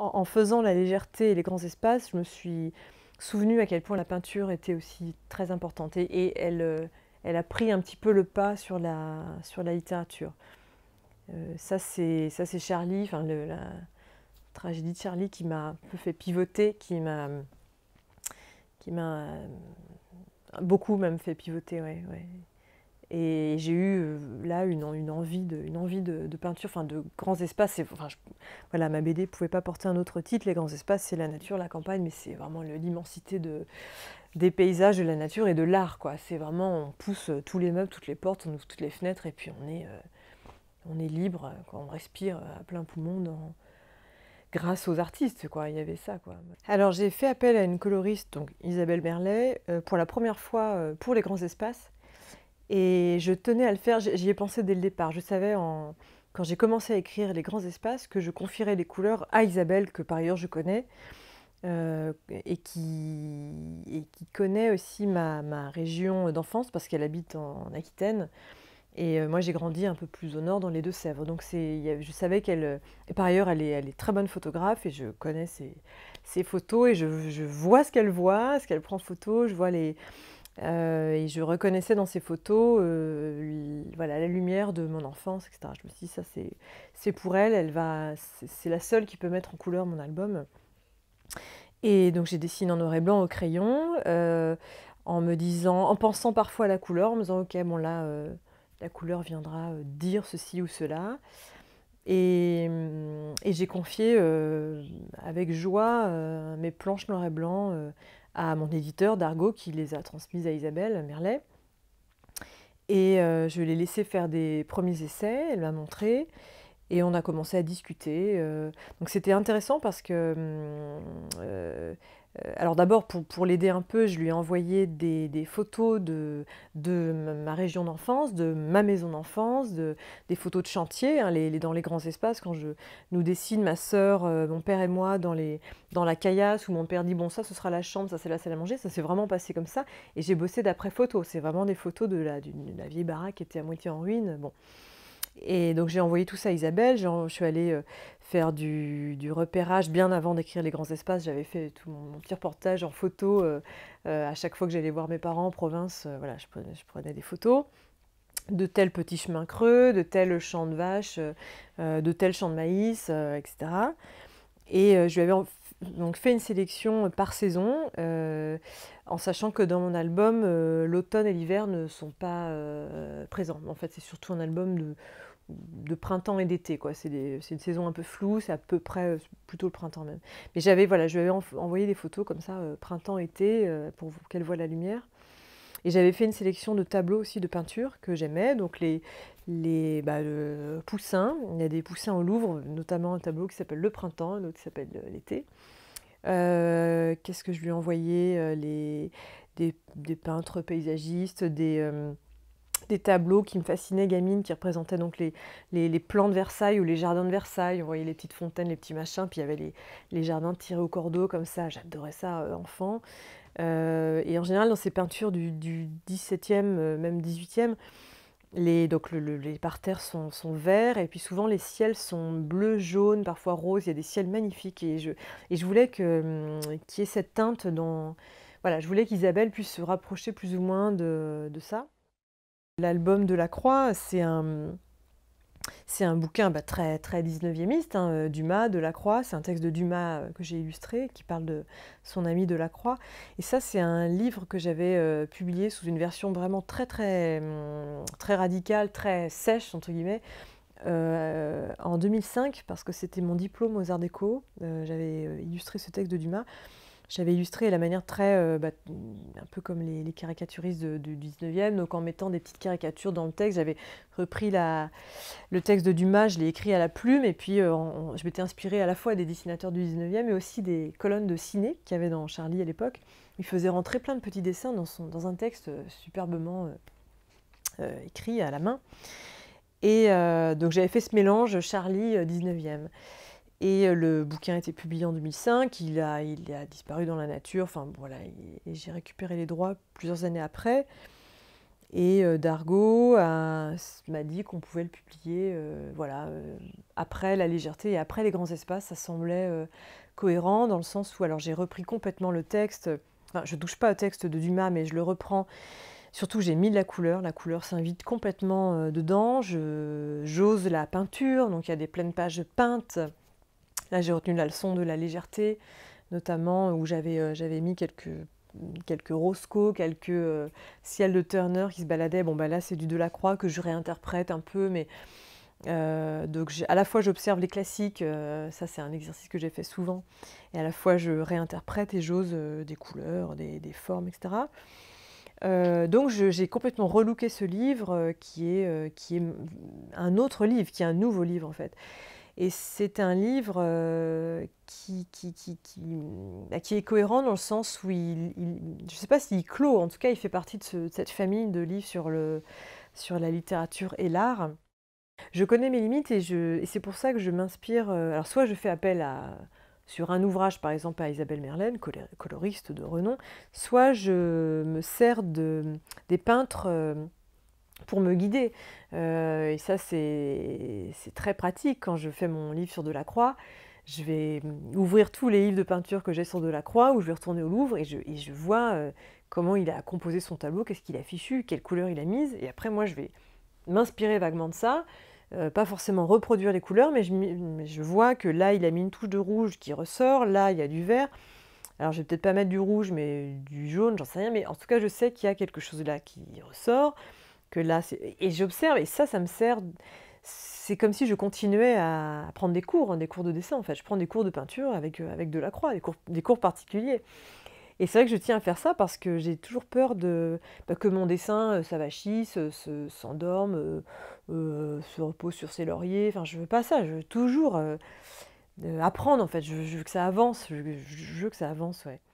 en, faisant la légèreté et les grands espaces, je me suis souvenu à quel point la peinture était aussi très importante et, euh, elle, a pris un petit peu le pas sur la, sur la littérature. Euh, ça, c'est Charlie, enfin, la tragédie de Charlie qui m'a un peu fait pivoter, qui m'a qui m'a euh, beaucoup même fait pivoter, ouais, ouais. Et j'ai eu euh, là une, envie, de, une envie de, peinture, enfin de grands espaces. voilà, ma BD ne pouvait pas porter un autre titre. Les grands espaces, c'est la nature, la campagne, mais c'est vraiment l'immensité des paysages, de la nature et de l'art. C'est vraiment, on pousse euh, tous les meubles, toutes les portes, on ouvre toutes les fenêtres et puis on est, euh, libre, on respire à plein poumon grâce aux artistes, Il y avait ça, quoi. Alors j'ai fait appel à une coloriste, donc Isabelle Merlet, pour la première fois pour les grands espaces. Et je tenais à le faire, j'y ai pensé dès le départ. Je savais en, quand j'ai commencé à écrire les grands espaces que je confierais les couleurs à Isabelle, que par ailleurs je connais, euh, et, qui, qui, connaît aussi ma, ma région d'enfance parce qu'elle habite en, Aquitaine. Et euh, moi, j'ai grandi un peu plus au nord, dans les Deux-Sèvres. Donc, je savais qu'elle. par ailleurs, elle est, elle est, très bonne photographe et je connais ses, ses photos et je, je vois ce qu'elle voit, ce qu'elle prend en photo. Je vois les, euh, et je reconnaissais dans ces photos euh, voilà, la lumière de mon enfance, etc. Je me suis dit, ça c'est pour elle, elle va, c'est la seule qui peut mettre en couleur mon album. Et donc j'ai dessiné en noir et blanc au crayon, euh, en me disant, en pensant parfois à la couleur, en me disant, ok, bon là, la couleur viendra dire ceci ou cela. Et, et j'ai confié avec joie mes planches noir et blanc à mon éditeur d'Argo qui les a transmises à Isabelle Merlet. Et euh, je l'ai laissé faire des premiers essais, elle m'a montré, et on a commencé à discuter. Euh. donc c'était intéressant parce que hum, euh, euh, alors d'abord, pour, l'aider un peu, je lui ai envoyé des, photos de, ma région d'enfance, de ma maison d'enfance, des photos de chantier, hein, dans les grands espaces, quand je nous dessine, ma sœur, euh, mon père et moi, dans, les, dans la caillasse, où mon père dit, bon ça, ce sera la chambre, ça c'est la salle à manger, ça s'est vraiment passé comme ça, et j'ai bossé d'après photos, c'est vraiment des photos de la, de la vieille baraque qui était à moitié en ruine. Bon. Et donc j'ai envoyé tout ça à Isabelle, je suis allée euh, faire du, repérage bien avant d'écrire les grands espaces, j'avais fait tout mon, petit reportage en photo, euh, euh, à chaque fois que j'allais voir mes parents en province, voilà, je prenais, des photos de tels petits chemins creux, de tels champ de vaches, de tel champs de maïs, etc. Et je lui avais donc fait une sélection euh, par saison, euh, en sachant que dans mon album, euh, l'automne et l'hiver ne sont pas présents. En fait, c'est surtout un album de, printemps et d'été. C'est une saison un peu floue, c'est à peu près plutôt le printemps même. Mais j'avais, voilà, je lui avais envoyé des photos comme ça, printemps-été, pour qu'elle voit la lumière. Et j'avais fait une sélection de tableaux aussi de peinture que j'aimais, donc les, les bah, poussins. Il y a des poussins au Louvre, notamment un tableau qui s'appelle Le Printemps, un autre qui s'appelle euh, L'été. Euh, qu'est-ce que je lui ai envoyé euh, les, des, peintres paysagistes, des des tableaux qui me fascinaient, gamine, qui représentaient donc les, plans de Versailles ou les jardins de Versailles. On voyait les petites fontaines, les petits machins, puis il y avait les, jardins tirés au cordeau comme ça. J'adorais ça, euh, enfant. Euh, et en général, dans ces peintures du, du 17e, euh, même 18e, les, donc les parterres sont, verts et puis souvent les ciels sont bleus, jaunes, parfois roses. Il y a des ciels magnifiques et je, et je voulais hum, qu'il y ait cette teinte dans. Voilà, je voulais qu'Isabelle puisse se rapprocher plus ou moins de ça. L'album de la Croix, c'est un, c'est un bouquin bah, très, très 19 hein, e euh, Dumas de la croix C'est un texte de Dumas euh, que j'ai illustré, qui parle de son ami de La Croix. Et ça, c'est un livre que j'avais euh, publié sous une version vraiment très, très, hum, très radicale, très sèche, entre guillemets, en 2005, parce que c'était mon diplôme aux Arts Déco. j'avais illustré ce texte de Dumas j'avais illustré la manière très, euh, bah, un peu comme les, caricaturistes du 19e, donc en mettant des petites caricatures dans le texte, j'avais repris le texte de Dumas, je l'ai écrit à la plume, et puis euh, je m'étais inspirée à la fois des dessinateurs du 19e, mais aussi des colonnes de ciné qu'il y avait dans Charlie à l'époque. Il faisait rentrer plein de petits dessins dans, un texte euh, superbement écrit à la main. Et donc j'avais fait ce mélange Charlie 19e. Et euh, le bouquin a été publié en 2005, il a, il a disparu dans la nature, enfin voilà, et, j'ai récupéré les droits plusieurs années après. Et euh, Dargaud Dargo m'a dit qu'on pouvait le publier euh, voilà, après la légèreté et après les grands espaces. Ça semblait cohérent dans le sens où, alors j'ai repris complètement le texte, je ne touche pas au texte de Dumas, mais je le reprends. Surtout, j'ai mis de la couleur, la couleur s'invite complètement dedans. J'ose la peinture, donc il y a des pleines pages peintes Là, j'ai retenu la leçon de la légèreté, notamment où j'avais euh, j'avais mis quelques quelques Roscoe, quelques euh, ciels de Turner qui se baladaient. Bon, bah là, c'est du Delacroix que je réinterprète un peu, mais. Euh, donc, à la fois, j'observe les classiques, ça c'est un exercice que j'ai fait souvent, et à la fois, je réinterprète et j'ose des couleurs, des, formes, etc. donc, j'ai complètement relooké ce livre qui est, qui est un autre livre, qui est un nouveau livre en fait. Et c'est un livre euh, qui, qui, qui, bah, qui, est cohérent dans le sens où il, je ne sais pas s'il clôt, en tout cas il fait partie de, cette famille de livres sur, le, sur la littérature et l'art. Je connais mes limites et, et c'est pour ça que je m'inspire. Euh, alors soit je fais appel à, sur un ouvrage, par exemple à Isabelle Merlaine, coloriste de renom, soit je me sers de, des peintres euh, pour me guider. Euh, et ça, c'est très pratique. Quand je fais mon livre sur Delacroix, je vais ouvrir tous les livres de peinture que j'ai sur Delacroix, ou je vais retourner au Louvre et je, vois euh, comment il a composé son tableau, qu'est-ce qu'il a fichu, quelle couleur il a mise. Et après, moi, je vais m'inspirer vaguement de ça. Euh, pas forcément reproduire les couleurs, mais je, mais je, vois que là, il a mis une touche de rouge qui ressort, là, il y a du vert. Alors, je vais peut-être pas mettre du rouge, mais du jaune, j'en sais rien, mais en tout cas, je sais qu'il y a quelque chose là qui ressort là, et j'observe, et ça, ça me sert. C'est comme si je continuais à prendre des cours, hein, des cours de dessin en fait. Je prends des cours de peinture avec, euh, avec de la croix, des cours, des cours particuliers. Et c'est vrai que je tiens à faire ça parce que j'ai toujours peur de, bah, que mon dessin euh, s'avachisse, euh, s'endorme, se repose sur ses lauriers. Enfin, je veux pas ça. Je veux toujours apprendre en fait. Je, veux que ça avance. je veux que ça avance, ouais.